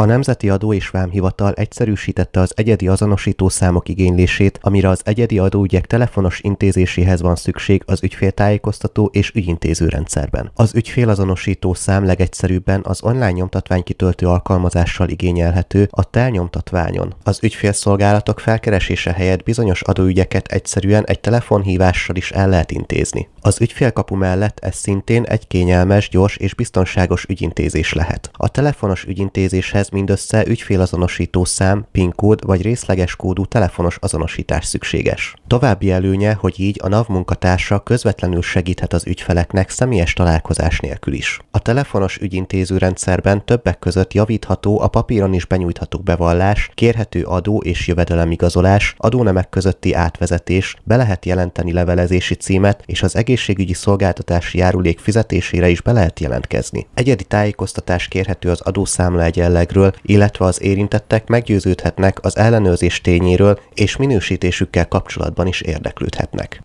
A Nemzeti Adó és Vámhivatal egyszerűsítette az egyedi azonosító számok igénylését, amire az egyedi adóügyek telefonos intézéséhez van szükség az ügyféltájékoztató és ügyintéző rendszerben. Az ügyfélazonosító szám legegyszerűbben az online nyomtatvány kitöltő alkalmazással igényelhető a telnyomtatványon. Az ügyfélszolgálatok felkeresése helyett bizonyos adóügyeket egyszerűen egy telefonhívással is el lehet intézni. Az ügyfélkapu mellett ez szintén egy kényelmes, gyors és biztonságos ügyintézés lehet. A telefonos ügyintézéshez ehhez mindössze ügyfélazonosító szám, PIN kód vagy részleges kódú telefonos azonosítás szükséges. További előnye, hogy így a NAV munkatársa közvetlenül segíthet az ügyfeleknek személyes találkozás nélkül is. A telefonos ügyintéző rendszerben többek között javítható a papíron is benyújtható bevallás, kérhető adó és jövedelemigazolás, adónemek közötti átvezetés, be lehet jelenteni levelezési címet, és az egészségügyi szolgáltatási járulék fizetésére is be lehet jelentkezni. Egyedi tájékoztatás kérhető az adószámla egyenlegről, helyzetről, illetve az érintettek meggyőződhetnek az ellenőrzés tényéről és minősítésükkel kapcsolatban is érdeklődhetnek.